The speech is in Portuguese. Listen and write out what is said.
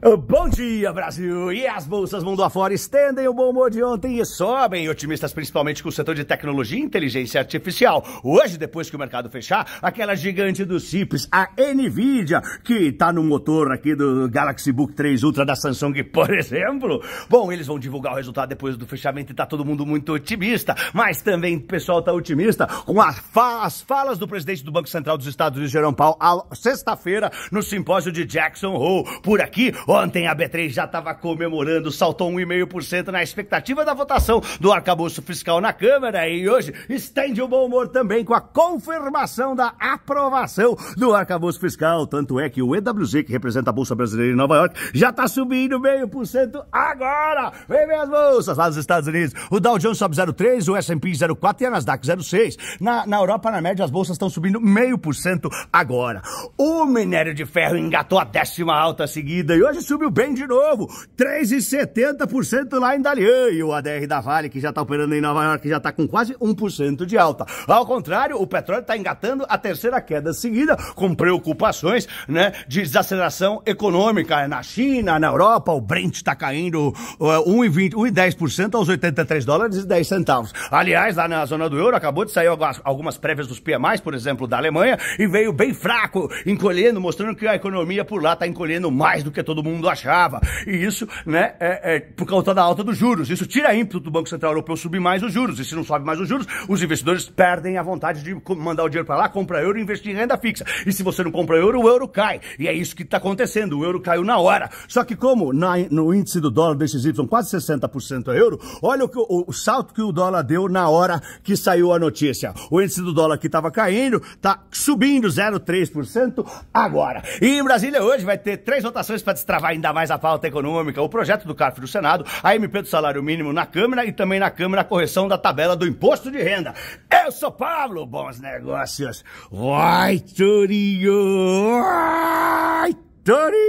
Ah, bom dia, Brasil! E as bolsas mundo afora estendem o bom humor de ontem e sobem, otimistas principalmente com o setor de tecnologia e inteligência artificial. Hoje, depois que o mercado fechar, aquela gigante dos chips, a Nvidia, que tá no motor aqui do Galaxy Book 3 Ultra da Samsung, por exemplo. Bom, eles vão divulgar o resultado depois do fechamento e tá todo mundo muito otimista, mas também o pessoal tá otimista com as, fa as falas do presidente do Banco Central dos Estados Unidos, Jerome Paulo sexta-feira, no simpósio de Jackson Hole. Por aqui, Ontem a B3 já estava comemorando, saltou 1,5% na expectativa da votação do arcabouço fiscal na Câmara e hoje estende o bom humor também com a confirmação da aprovação do arcabouço fiscal. Tanto é que o EWZ, que representa a Bolsa Brasileira em Nova York, já está subindo 0,5% agora. Vem ver as bolsas lá nos Estados Unidos. O Dow Jones sobe 0,3%, o S&P 0,4% e a Nasdaq 0,6%. Na, na Europa, na média, as bolsas estão subindo 0,5% agora. O minério de ferro engatou a décima alta seguida e hoje hoje subiu bem de novo, 3,70% lá em Dalian. E o ADR da Vale, que já está operando em Nova York, já está com quase 1% de alta. Ao contrário, o petróleo está engatando a terceira queda seguida, com preocupações né, de desaceleração econômica é na China, na Europa. O Brent está caindo 1,10% eh, aos 83 dólares e 10 centavos. Aliás, lá na zona do euro, acabou de sair algumas prévias dos PMIs, por exemplo, da Alemanha, e veio bem fraco, encolhendo, mostrando que a economia por lá está encolhendo mais do que todo mundo mundo achava. E isso, né, é, é por causa da alta dos juros. Isso tira ímpeto do Banco Central Europeu subir mais os juros. E se não sobe mais os juros, os investidores perdem a vontade de mandar o dinheiro para lá, comprar euro e investir em renda fixa. E se você não compra euro, o euro cai. E é isso que está acontecendo. O euro caiu na hora. Só que como na, no índice do dólar são quase 60% a é euro, olha o, que, o, o salto que o dólar deu na hora que saiu a notícia. O índice do dólar que estava caindo está subindo 0,3% agora. E em Brasília hoje vai ter três votações para destravar travar ainda mais a falta econômica, o projeto do CARF do Senado, a MP do salário mínimo na Câmara e também na Câmara a correção da tabela do imposto de renda. Eu sou Pablo, bons negócios. Vai, Torinho! Vai, Torinho!